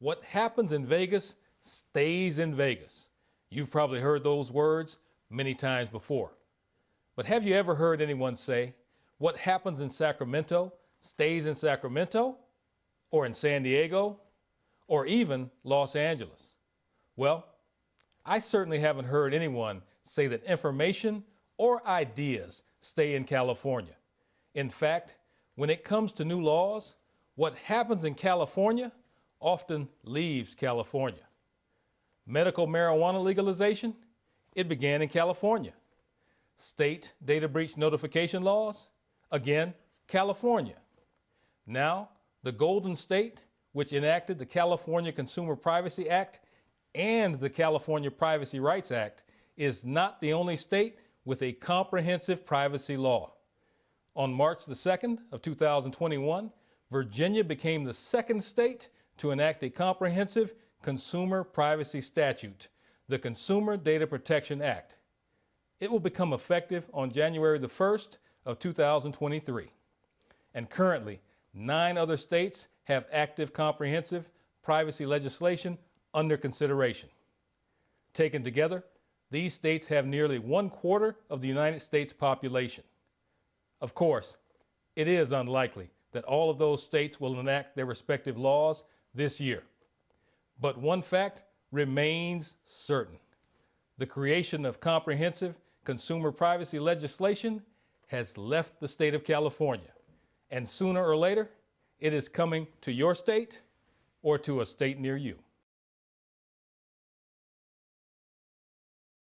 What happens in Vegas stays in Vegas. You've probably heard those words many times before. But have you ever heard anyone say, what happens in Sacramento stays in Sacramento, or in San Diego, or even Los Angeles? Well, I certainly haven't heard anyone say that information or ideas stay in California. In fact, when it comes to new laws, what happens in California often leaves California. Medical marijuana legalization, it began in California. State data breach notification laws, again, California. Now, the Golden State, which enacted the California Consumer Privacy Act and the California Privacy Rights Act, is not the only state with a comprehensive privacy law. On March the 2nd of 2021, Virginia became the second state to enact a comprehensive consumer privacy statute, the Consumer Data Protection Act. It will become effective on January the 1st of 2023. And currently, nine other states have active comprehensive privacy legislation under consideration. Taken together, these states have nearly one quarter of the United States population. Of course, it is unlikely that all of those states will enact their respective laws this year. But one fact remains certain the creation of comprehensive consumer privacy legislation has left the state of California. And sooner or later, it is coming to your state or to a state near you.